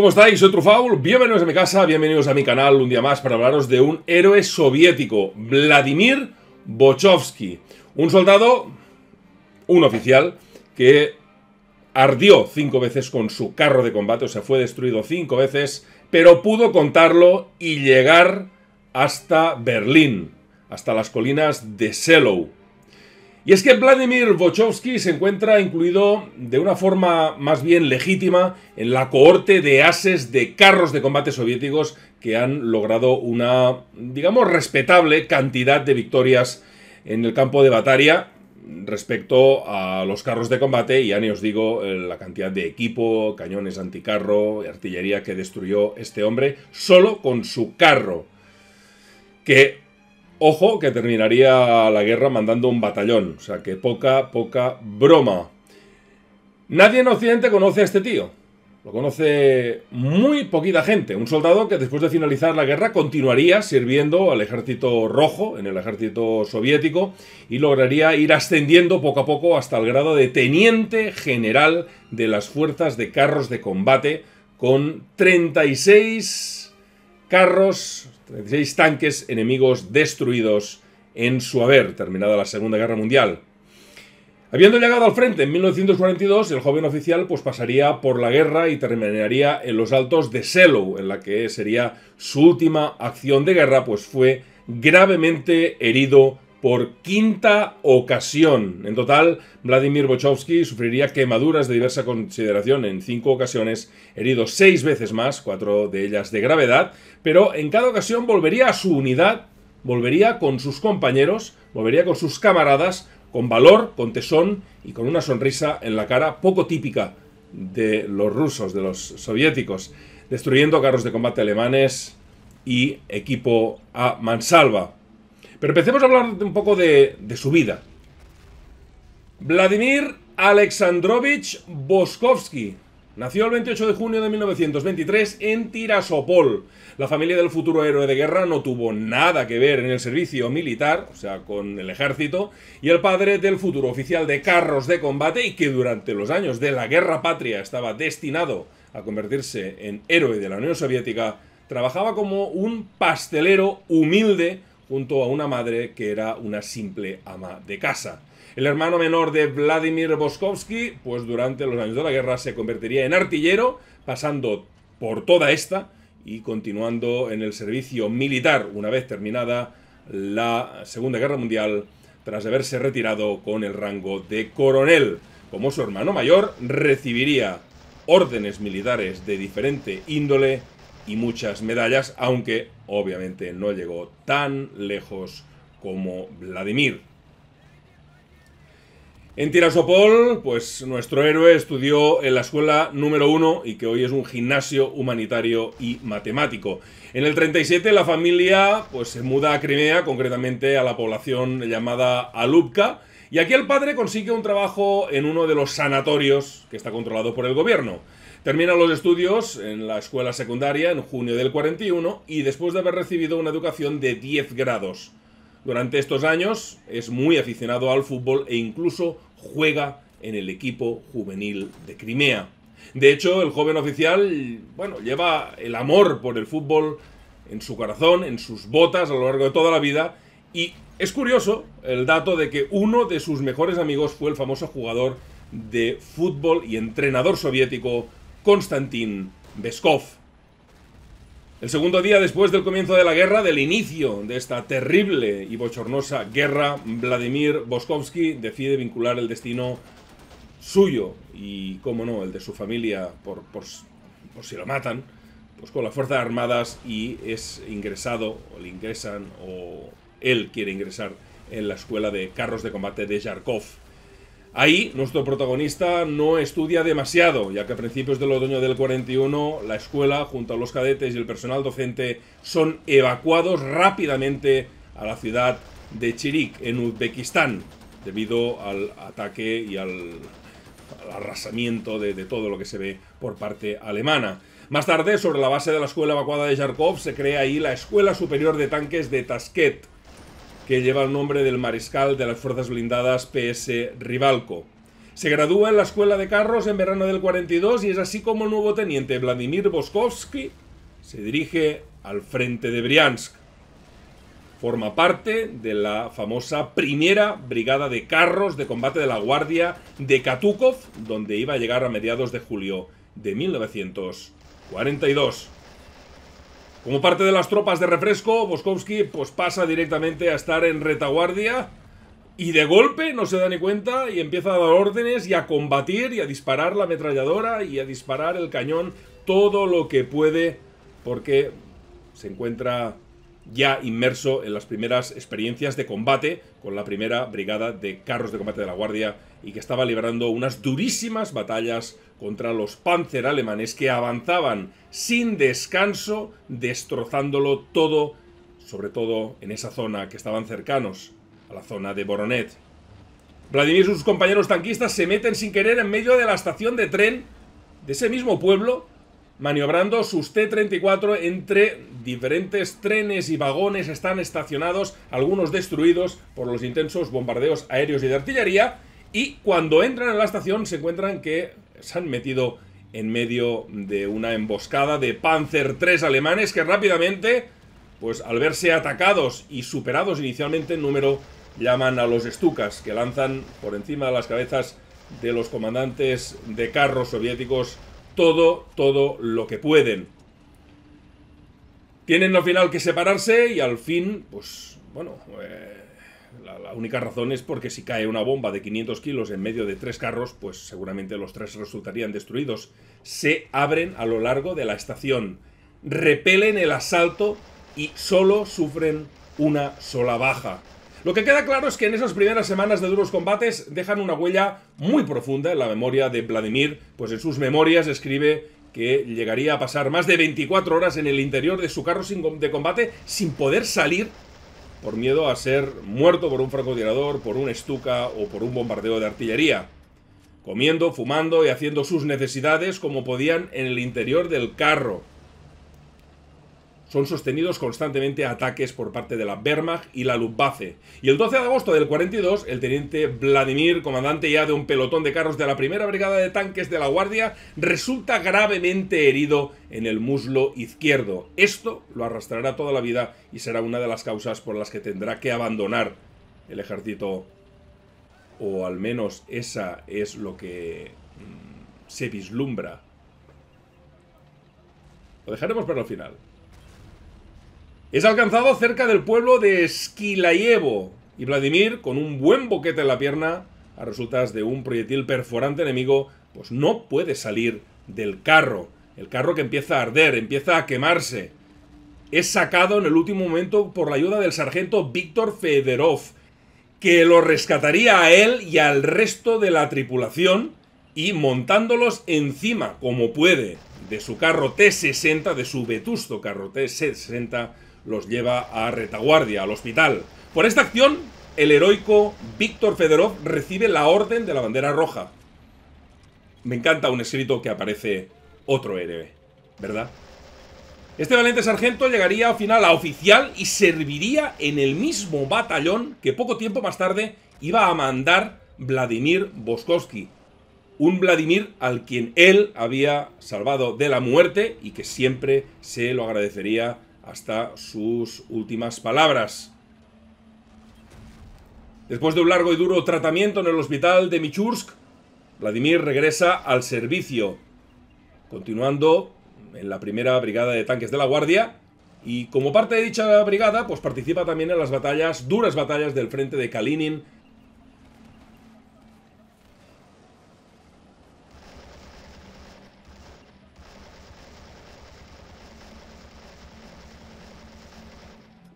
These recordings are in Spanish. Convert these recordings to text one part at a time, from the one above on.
¿Cómo estáis? Soy Trufaul, bienvenidos a mi casa, bienvenidos a mi canal un día más para hablaros de un héroe soviético, Vladimir Bochovsky. Un soldado, un oficial, que ardió cinco veces con su carro de combate, o sea, fue destruido cinco veces, pero pudo contarlo y llegar hasta Berlín, hasta las colinas de Selow. Y es que Vladimir Vochovsky se encuentra incluido de una forma más bien legítima en la cohorte de ases de carros de combate soviéticos que han logrado una, digamos, respetable cantidad de victorias en el campo de batalla respecto a los carros de combate y ya ni os digo eh, la cantidad de equipo, cañones anticarro, y artillería que destruyó este hombre solo con su carro que Ojo que terminaría la guerra mandando un batallón, o sea que poca, poca broma. Nadie en Occidente conoce a este tío. Lo conoce muy poquita gente. Un soldado que después de finalizar la guerra continuaría sirviendo al ejército rojo, en el ejército soviético, y lograría ir ascendiendo poco a poco hasta el grado de teniente general de las fuerzas de carros de combate con 36 carros, 36 tanques enemigos destruidos en su haber, terminada la Segunda Guerra Mundial. Habiendo llegado al frente en 1942, el joven oficial pues, pasaría por la guerra y terminaría en los altos de Selo, en la que sería su última acción de guerra, pues fue gravemente herido por quinta ocasión. En total, Vladimir Bochowski sufriría quemaduras de diversa consideración en cinco ocasiones, herido seis veces más, cuatro de ellas de gravedad, pero en cada ocasión volvería a su unidad, volvería con sus compañeros, volvería con sus camaradas, con valor, con tesón y con una sonrisa en la cara poco típica de los rusos, de los soviéticos, destruyendo carros de combate alemanes y equipo a mansalva. Pero empecemos a hablar un poco de, su vida. Vladimir Alexandrovich Boskovsky. Nació el 28 de junio de 1923 en Tirasopol. La familia del futuro héroe de guerra no tuvo nada que ver en el servicio militar, o sea, con el ejército, y el padre del futuro oficial de carros de combate y que durante los años de la guerra patria estaba destinado a convertirse en héroe de la Unión Soviética, trabajaba como un pastelero humilde junto a una madre que era una simple ama de casa. El hermano menor de Vladimir Boskovsky, pues durante los años de la guerra se convertiría en artillero, pasando por toda esta y continuando en el servicio militar una vez terminada la Segunda Guerra Mundial, tras haberse retirado con el rango de coronel. Como su hermano mayor, recibiría órdenes militares de diferente índole y muchas medallas, aunque obviamente no llegó tan lejos como Vladimir. En Tirasopol, pues nuestro héroe estudió en la escuela número 1 y que hoy es un gimnasio humanitario y matemático. En el 37 la familia pues se muda a Crimea, concretamente a la población llamada Alupka... y aquí el padre consigue un trabajo en uno de los sanatorios que está controlado por el gobierno. Termina los estudios en la escuela secundaria en junio del 41 y después de haber recibido una educación de 10 grados. Durante estos años es muy aficionado al fútbol e incluso juega en el equipo juvenil de Crimea. De hecho, el joven oficial, bueno, lleva el amor por el fútbol en su corazón, en sus botas a lo largo de toda la vida y es curioso el dato de que uno de sus mejores amigos fue el famoso jugador de fútbol y entrenador soviético Konstantin Beskov. El segundo día después del comienzo de la guerra, del inicio de esta terrible y bochornosa guerra, Vladimir Boskovsky decide vincular el destino suyo y, cómo no, el de su familia, por, por, si lo matan, pues con las Fuerzas Armadas y es ingresado, o le ingresan, o él quiere ingresar en la escuela de carros de combate de Yarkov. Ahí nuestro protagonista no estudia demasiado, ya que a principios del otoño del 41 la escuela, junto a los cadetes y el personal docente, son evacuados rápidamente a la ciudad de Chirik, en Uzbekistán, debido al ataque y al, arrasamiento de, todo lo que se ve por parte alemana. Más tarde, sobre la base de la escuela evacuada de Yarkov, se crea ahí la Escuela Superior de Tanques de Tasket, que lleva el nombre del mariscal de las Fuerzas Blindadas PS Rivalco. Se gradúa en la Escuela de Carros en verano del 42 y es así como el nuevo teniente Vladimir Boskovsky se dirige al frente de Briansk. Forma parte de la famosa primera brigada de carros de combate de la Guardia de Katukov, donde iba a llegar a mediados de julio de 1942. Como parte de las tropas de refresco, Boskovsky pues, pasa directamente a estar en retaguardia y de golpe no se da ni cuenta y empieza a dar órdenes y a combatir y a disparar la ametralladora y a disparar el cañón todo lo que puede porque se encuentra ya inmerso en las primeras experiencias de combate con la primera brigada de carros de combate de la Guardia y que estaba librando unas durísimas batallas contra los panzer alemanes que avanzaban sin descanso, destrozándolo todo, sobre todo en esa zona que estaban cercanos, a la zona de Boronet. Vladimir y sus compañeros tanquistas se meten sin querer en medio de la estación de tren de ese mismo pueblo, maniobrando sus T-34 entre diferentes trenes y vagones están estacionados, algunos destruidos por los intensos bombardeos aéreos y de artillería, y cuando entran a la estación se encuentran que se han metido en medio de una emboscada de Panzer III alemanes que rápidamente, pues al verse atacados y superados inicialmente en número, llaman a los Stukas, que lanzan por encima de las cabezas de los comandantes de carros soviéticos todo, todo lo que pueden. Tienen al final que separarse y al fin, pues, bueno, eh, la, única razón es porque si cae una bomba de 500 kilos en medio de tres carros, pues seguramente los tres resultarían destruidos. Se abren a lo largo de la estación, repelen el asalto y solo sufren una sola baja. Lo que queda claro es que en esas primeras semanas de duros combates dejan una huella muy profunda en la memoria de Vladimir, pues en sus memorias escribe que llegaría a pasar más de 24 horas en el interior de su carro de combate sin poder salir por miedo a ser muerto por un francotirador, por un estuca o por un bombardeo de artillería, comiendo, fumando y haciendo sus necesidades como podían en el interior del carro, son sostenidos constantemente ataques por parte de la Wehrmacht y la Luftwaffe. Y el 12 de agosto del 42, el teniente Vladimir, comandante ya de un pelotón de carros de la primera brigada de tanques de la Guardia, resulta gravemente herido en el muslo izquierdo. Esto lo arrastrará toda la vida y será una de las causas por las que tendrá que abandonar el ejército. O al menos esa es lo que mm, se vislumbra. Lo dejaremos para el final. Es alcanzado cerca del pueblo de Esquilayevo y Vladimir, con un buen boquete en la pierna, a resultas de un proyectil perforante enemigo, pues no puede salir del carro. El carro que empieza a arder, empieza a quemarse. Es sacado en el último momento por la ayuda del sargento Víctor Federov, que lo rescataría a él y al resto de la tripulación y montándolos encima, como puede, de su carro T-60, de su vetusto carro T-60 los lleva a retaguardia, al hospital. Por esta acción, el heroico Víctor Fedorov recibe la Orden de la Bandera Roja. Me encanta un escrito que aparece otro héroe, ¿verdad? Este valiente sargento llegaría al final a oficial y serviría en el mismo batallón que poco tiempo más tarde iba a mandar Vladimir Boskovsky, un Vladimir al quien él había salvado de la muerte y que siempre se lo agradecería hasta sus últimas palabras. Después de un largo y duro tratamiento en el hospital de Michursk, Vladimir regresa al servicio, continuando en la primera brigada de tanques de la Guardia y como parte de dicha brigada, pues participa también en las batallas, duras batallas del frente de Kalinin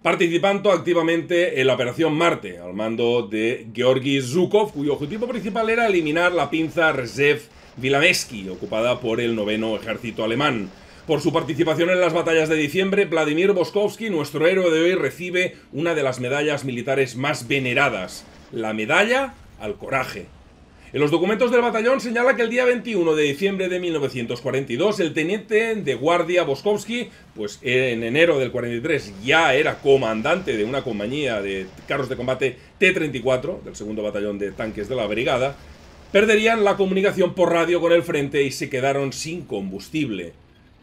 participando activamente en la Operación Marte, al mando de Georgi Zhukov, cuyo objetivo principal era eliminar la pinza Rzev Vilamesky, ocupada por el noveno ejército alemán. Por su participación en las batallas de diciembre, Vladimir Boskovsky, nuestro héroe de hoy, recibe una de las medallas militares más veneradas, la Medalla al Coraje, en los documentos del batallón señala que el día 21 de diciembre de 1942 el teniente de guardia Boskovsky, pues en enero del 43 ya era comandante de una compañía de carros de combate T-34 del segundo batallón de tanques de la brigada, perderían la comunicación por radio con el frente y se quedaron sin combustible.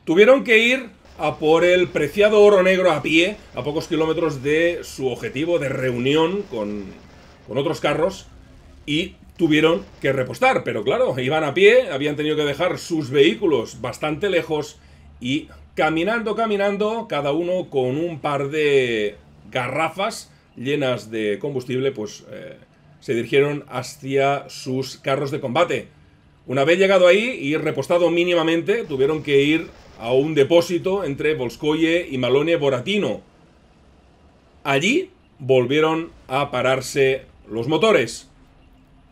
Tuvieron que ir a por el preciado oro negro a pie, a pocos kilómetros de su objetivo de reunión con, con otros carros, y tuvieron que repostar, pero claro, iban a pie, habían tenido que dejar sus vehículos bastante lejos y caminando, caminando, cada uno con un par de garrafas llenas de combustible, pues eh, se dirigieron hacia sus carros de combate. Una vez llegado ahí y repostado mínimamente, tuvieron que ir a un depósito entre Volskoye y Malone Boratino. Allí volvieron a pararse los motores.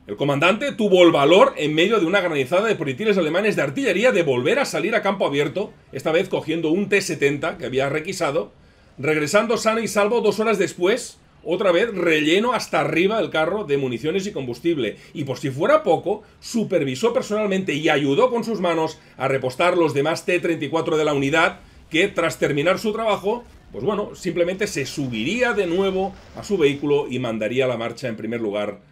El comandante tuvo el valor, en medio de una granizada de proyectiles alemanes de artillería, de volver a salir a campo abierto, esta vez cogiendo un T-70 que había requisado, regresando sano y salvo dos horas después, otra vez relleno hasta arriba el carro de municiones y combustible. Y por si fuera poco, supervisó personalmente y ayudó con sus manos a repostar los demás T-34 de la unidad, que tras terminar su trabajo, pues bueno, simplemente se subiría de nuevo a su vehículo y mandaría la marcha en primer lugar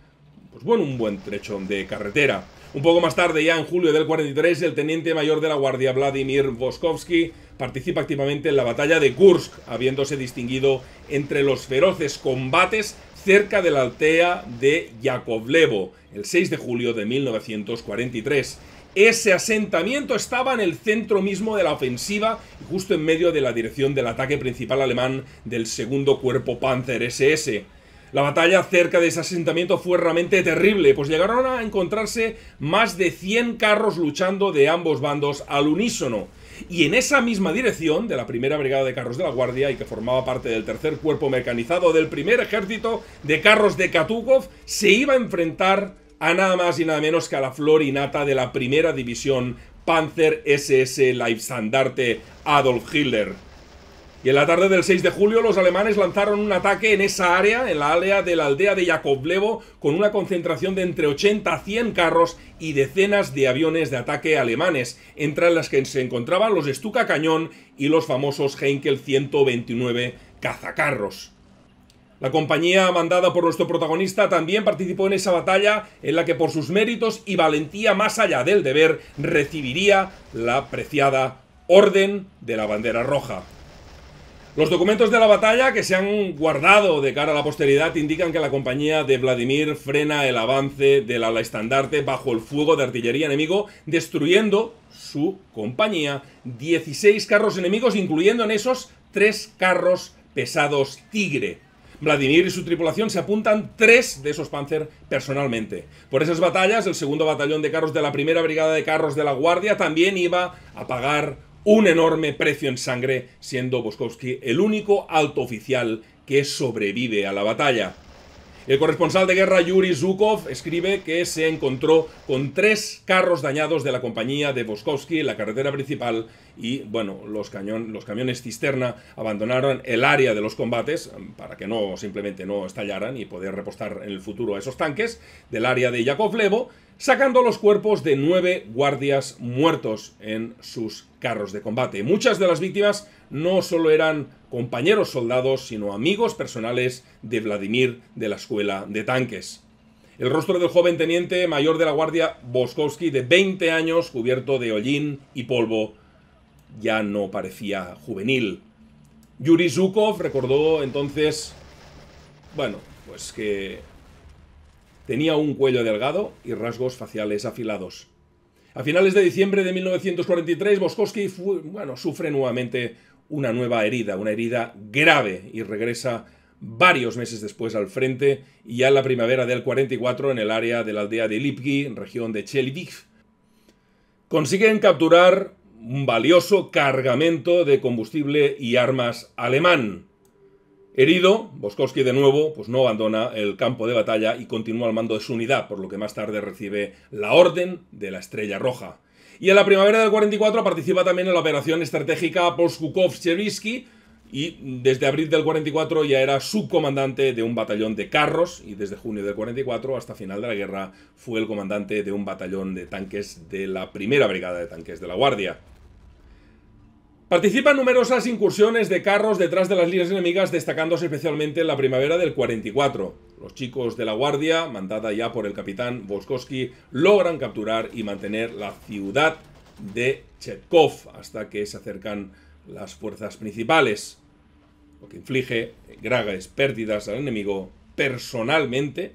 pues bueno, un buen trechón de carretera. Un poco más tarde, ya en julio del 43, el teniente mayor de la Guardia Vladimir Voskovsky participa activamente en la batalla de Kursk, habiéndose distinguido entre los feroces combates cerca de la altea de Yakovlevo, el 6 de julio de 1943. Ese asentamiento estaba en el centro mismo de la ofensiva justo en medio de la dirección del ataque principal alemán del segundo cuerpo Panzer SS. La batalla cerca de ese asentamiento fue realmente terrible, pues llegaron a encontrarse más de 100 carros luchando de ambos bandos al unísono. Y en esa misma dirección, de la primera brigada de carros de la Guardia y que formaba parte del tercer cuerpo mecanizado del primer ejército de carros de Katukov, se iba a enfrentar a nada más y nada menos que a la flor y nata de la primera división Panzer SS Leibstandarte Adolf Hitler. Y en la tarde del 6 de julio los alemanes lanzaron un ataque en esa área, en la área de la aldea de Yakovlevo, con una concentración de entre 80 a 100 carros y decenas de aviones de ataque alemanes, entre las que se encontraban los Stuka Cañón y los famosos Heinkel 129 cazacarros. La compañía mandada por nuestro protagonista también participó en esa batalla en la que por sus méritos y valentía más allá del deber recibiría la preciada Orden de la Bandera Roja. Los documentos de la batalla que se han guardado de cara a la posteridad indican que la compañía de Vladimir frena el avance del ala estandarte bajo el fuego de artillería enemigo, destruyendo su compañía 16 carros enemigos, incluyendo en esos tres carros pesados Tigre. Vladimir y su tripulación se apuntan tres de esos Panzer personalmente. Por esas batallas, el segundo batallón de carros de la primera brigada de carros de la Guardia también iba a pagar un enorme precio en sangre, siendo Voskovsky el único alto oficial que sobrevive a la batalla. El corresponsal de guerra Yuri Zukov escribe que se encontró con tres carros dañados de la compañía de Voskovsky en la carretera principal y bueno, los, los camiones cisterna abandonaron el área de los combates para que no simplemente no estallaran y poder repostar en el futuro a esos tanques del área de Yakovlevo, sacando los cuerpos de nueve guardias muertos en sus carros de combate. Muchas de las víctimas no solo eran compañeros soldados, sino amigos personales de Vladimir de la escuela de tanques. El rostro del joven teniente mayor de la guardia Boskovsky de 20 años, cubierto de hollín y polvo, ya no parecía juvenil. Yuri Zhukov recordó entonces, bueno, pues que tenía un cuello delgado y rasgos faciales afilados. A finales de diciembre de 1943, Boskowski bueno, sufre nuevamente una nueva herida, una herida grave, y regresa varios meses después al frente y ya en la primavera del 44 en el área de la aldea de Lipki, en región de Chelyabinsk. Consiguen capturar un valioso cargamento de combustible y armas alemán. Herido, Boskowski de nuevo pues no abandona el campo de batalla y continúa al mando de su unidad, por lo que más tarde recibe la Orden de la Estrella Roja. Y en la primavera del 44 participa también en la operación estratégica polskukov y desde abril del 44 ya era subcomandante de un batallón de carros y desde junio del 44 hasta final de la guerra fue el comandante de un batallón de tanques de la primera brigada de tanques de la Guardia. Participan numerosas incursiones de carros detrás de las líneas enemigas, destacándose especialmente en la primavera del 44. Los chicos de la Guardia, mandada ya por el capitán Voskowski, logran capturar y mantener la ciudad de Chetkov hasta que se acercan las fuerzas principales, lo que inflige graves pérdidas al enemigo personalmente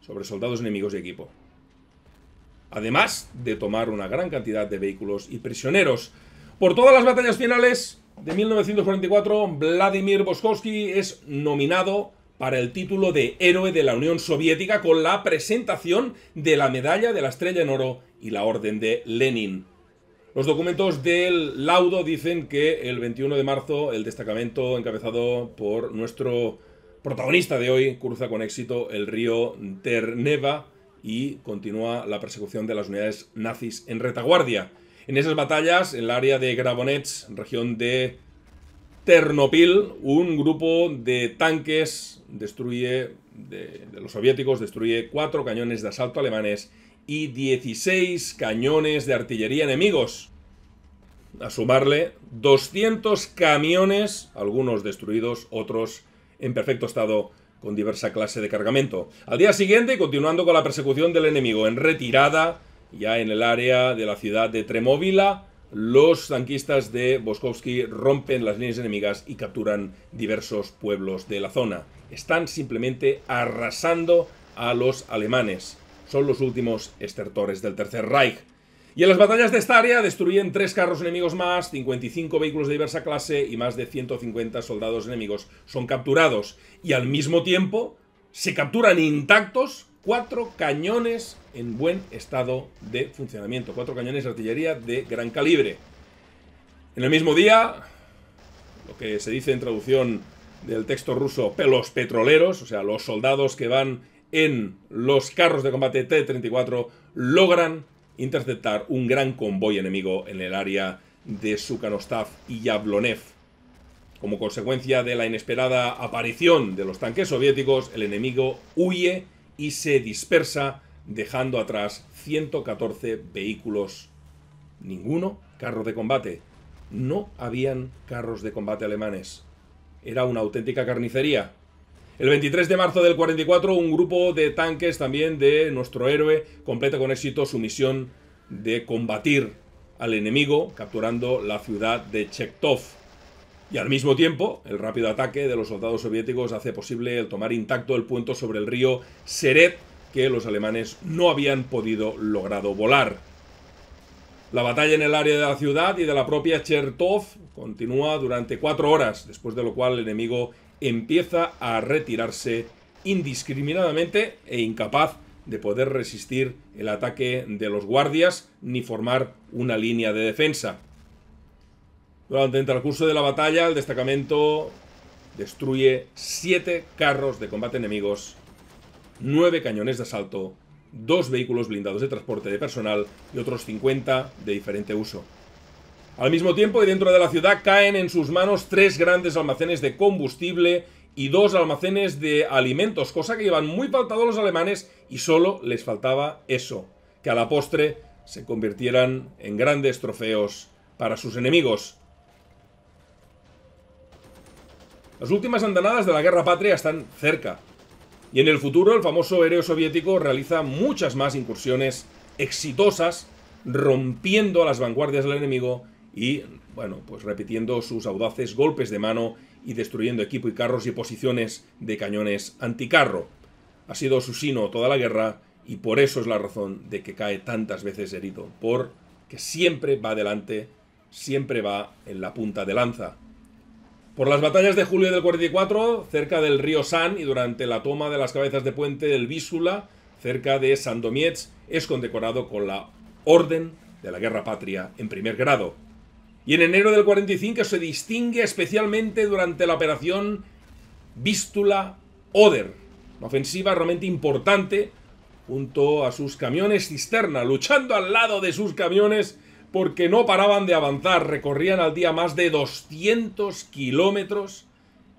sobre soldados enemigos y equipo. Además de tomar una gran cantidad de vehículos y prisioneros. Por todas las batallas finales de 1944, Vladimir Boskovsky es nominado para el título de Héroe de la Unión Soviética con la presentación de la Medalla de la Estrella en Oro y la Orden de Lenin. Los documentos del laudo dicen que el 21 de marzo el destacamento encabezado por nuestro protagonista de hoy cruza con éxito el río Terneva y continúa la persecución de las unidades nazis en retaguardia. En esas batallas, en el área de Grabonets, región de Ternopil, un grupo de tanques destruye, de, de los soviéticos, destruye cuatro cañones de asalto alemanes y 16 cañones de artillería enemigos. A sumarle 200 camiones, algunos destruidos, otros en perfecto estado con diversa clase de cargamento. Al día siguiente, continuando con la persecución del enemigo en retirada, ya en el área de la ciudad de Tremóvila, los tanquistas de Boskovsky rompen las líneas enemigas y capturan diversos pueblos de la zona. Están simplemente arrasando a los alemanes son los últimos estertores del Tercer Reich. Y en las batallas de esta área destruyen tres carros enemigos más, 55 vehículos de diversa clase y más de 150 soldados enemigos son capturados. Y al mismo tiempo se capturan intactos cuatro cañones en buen estado de funcionamiento, cuatro cañones de artillería de gran calibre. En el mismo día, lo que se dice en traducción del texto ruso, los petroleros, o sea, los soldados que van en los carros de combate T-34 logran interceptar un gran convoy enemigo en el área de Sukhanostav y Yablonev. Como consecuencia de la inesperada aparición de los tanques soviéticos, el enemigo huye y se dispersa, dejando atrás 114 vehículos. Ninguno carro de combate. No habían carros de combate alemanes. Era una auténtica carnicería. El 23 de marzo del 44, un grupo de tanques también de nuestro héroe completa con éxito su misión de combatir al enemigo, capturando la ciudad de Chektov. Y al mismo tiempo, el rápido ataque de los soldados soviéticos hace posible el tomar intacto el puente sobre el río Seret, que los alemanes no habían podido logrado volar. La batalla en el área de la ciudad y de la propia Chertov continúa durante cuatro horas, después de lo cual el enemigo empieza a retirarse indiscriminadamente e incapaz de poder resistir el ataque de los guardias ni formar una línea de defensa. Durante el transcurso de la batalla, el destacamento destruye siete carros de combate enemigos, 9 cañones de asalto, dos vehículos blindados de transporte de personal y otros 50 de diferente uso. Al mismo tiempo, y dentro de la ciudad, caen en sus manos tres grandes almacenes de combustible y dos almacenes de alimentos, cosa que llevan muy faltado los alemanes y solo les faltaba eso, que a la postre se convirtieran en grandes trofeos para sus enemigos. Las últimas andanadas de la guerra patria están cerca, y en el futuro el famoso aéreo soviético realiza muchas más incursiones exitosas, rompiendo a las vanguardias del enemigo y, bueno, pues repitiendo sus audaces golpes de mano y destruyendo equipo y carros y posiciones de cañones anticarro. Ha sido su sino toda la guerra y por eso es la razón de que cae tantas veces herido, porque siempre va adelante, siempre va en la punta de lanza. Por las batallas de julio del 44, cerca del río San y durante la toma de las cabezas de puente del Vísula, cerca de Sandomietz, es condecorado con la Orden de la Guerra Patria en primer grado y en enero del 45 se distingue especialmente durante la operación Vístula-Oder, una ofensiva realmente importante junto a sus camiones cisterna, luchando al lado de sus camiones porque no paraban de avanzar, recorrían al día más de 200 kilómetros,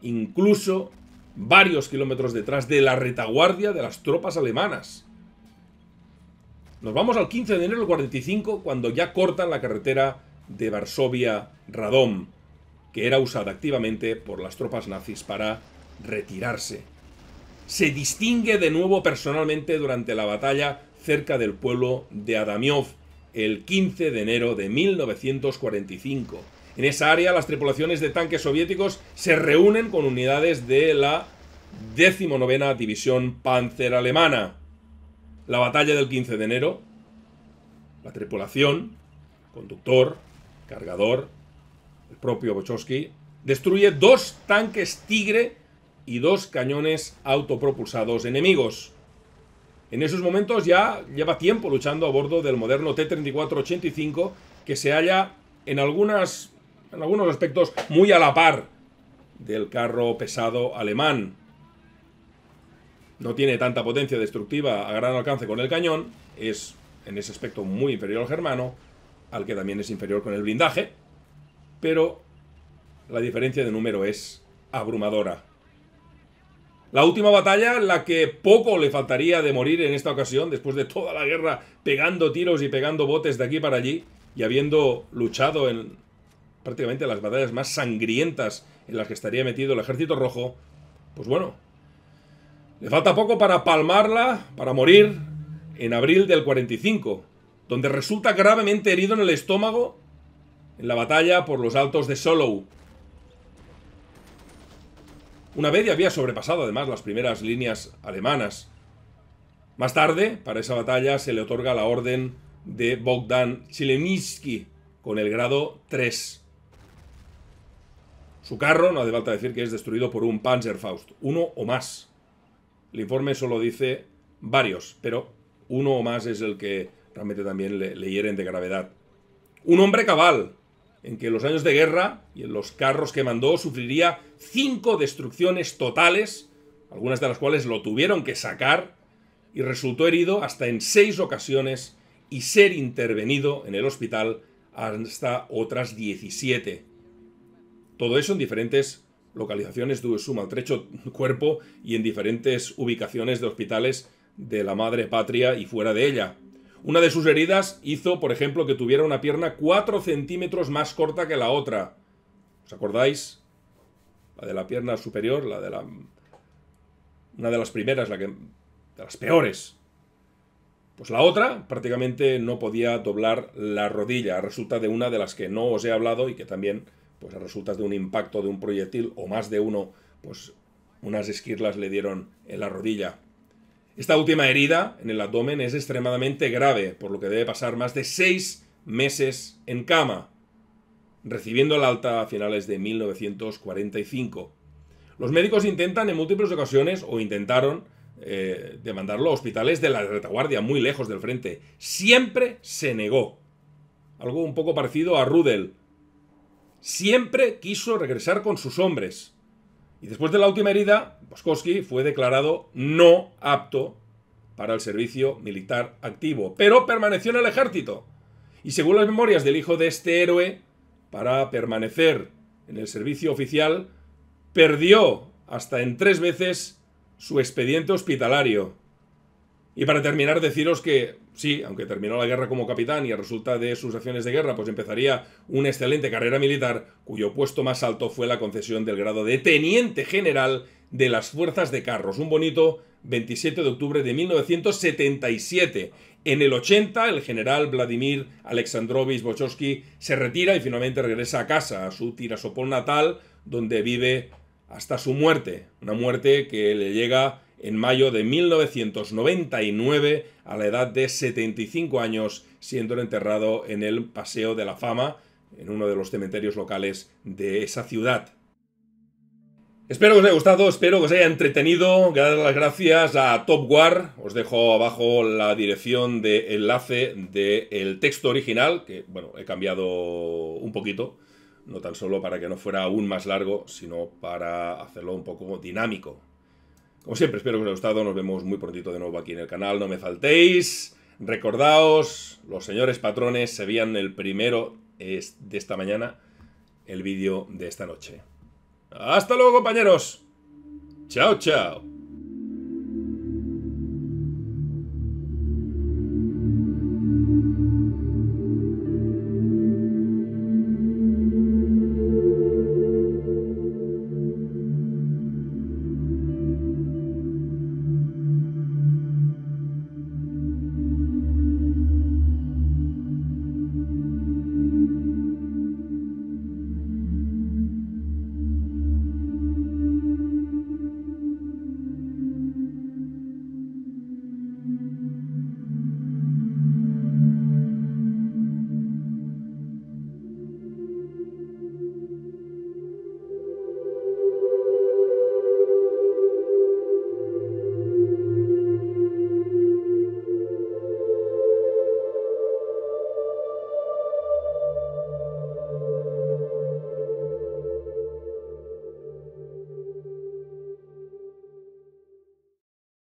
incluso varios kilómetros detrás de la retaguardia de las tropas alemanas. Nos vamos al 15 de enero del 45, cuando ya cortan la carretera de Varsovia-Radom, que era usada activamente por las tropas nazis para retirarse. Se distingue de nuevo personalmente durante la batalla cerca del pueblo de Adamiov, el 15 de enero de 1945. En esa área las tripulaciones de tanques soviéticos se reúnen con unidades de la 19 División Panzer Alemana. La batalla del 15 de enero, la tripulación, conductor, cargador, el propio Bochowski, destruye dos tanques Tigre y dos cañones autopropulsados enemigos. En esos momentos ya lleva tiempo luchando a bordo del moderno T-34-85 que se halla en, en algunos aspectos muy a la par del carro pesado alemán. No tiene tanta potencia destructiva a gran alcance con el cañón, es en ese aspecto muy inferior al germano, al que también es inferior con el blindaje, pero la diferencia de número es abrumadora. La última batalla, la que poco le faltaría de morir en esta ocasión, después de toda la guerra pegando tiros y pegando botes de aquí para allí, y habiendo luchado en prácticamente las batallas más sangrientas en las que estaría metido el ejército rojo, pues bueno, le falta poco para palmarla, para morir en abril del 45, donde resulta gravemente herido en el estómago en la batalla por los altos de Solow. Una vez ya había sobrepasado además las primeras líneas alemanas. Más tarde, para esa batalla, se le otorga la orden de Bogdan Chilemisky con el grado 3. Su carro, no hace falta decir que es destruido por un Panzerfaust, uno o más. El informe solo dice varios, pero uno o más es el que realmente también le, hieren de gravedad. Un hombre cabal, en que en los años de guerra y en los carros que mandó sufriría cinco destrucciones totales, algunas de las cuales lo tuvieron que sacar, y resultó herido hasta en seis ocasiones y ser intervenido en el hospital hasta otras 17. Todo eso en diferentes localizaciones de su maltrecho cuerpo y en diferentes ubicaciones de hospitales de la madre patria y fuera de ella. Una de sus heridas hizo, por ejemplo, que tuviera una pierna 4 centímetros más corta que la otra. ¿Os acordáis? La de la pierna superior, la de la... Una de las primeras, la que... De las peores. Pues la otra prácticamente no podía doblar la rodilla, resulta de una de las que no os he hablado y que también, pues a resultas de un impacto de un proyectil o más de uno, pues unas esquirlas le dieron en la rodilla. Esta última herida en el abdomen es extremadamente grave, por lo que debe pasar más de seis meses en cama, recibiendo el alta a finales de 1945. Los médicos intentan en múltiples ocasiones, o intentaron, eh, demandarlo a hospitales de la retaguardia, muy lejos del frente. Siempre se negó. Algo un poco parecido a Rudel. Siempre quiso regresar con sus hombres. Y después de la última herida, Boskowski fue declarado no apto para el servicio militar activo, pero permaneció en el ejército. Y según las memorias del hijo de este héroe, para permanecer en el servicio oficial, perdió hasta en tres veces su expediente hospitalario. Y para terminar, deciros que sí, aunque terminó la guerra como capitán y a resulta de sus acciones de guerra, pues empezaría una excelente carrera militar, cuyo puesto más alto fue la concesión del grado de teniente general de las fuerzas de carros. Un bonito 27 de octubre de 1977. En el 80, el general Vladimir Alexandrovich Bochowski se retira y finalmente regresa a casa, a su Tirasopol natal, donde vive hasta su muerte. Una muerte que le llega en mayo de 1999 a la edad de 75 años, siendo enterrado en el Paseo de la Fama, en uno de los cementerios locales de esa ciudad. Espero que os haya gustado, espero que os haya entretenido. Dar las gracias a Top War. Os dejo abajo la dirección de enlace del texto original, que bueno, he cambiado un poquito. No tan solo para que no fuera aún más largo, sino para hacerlo un poco dinámico, como siempre, espero que os haya gustado. Nos vemos muy prontito de nuevo aquí en el canal. No me faltéis. Recordaos, los señores patrones se veían el primero de esta mañana, el vídeo de esta noche. ¡Hasta luego, compañeros! ¡Chao, chao!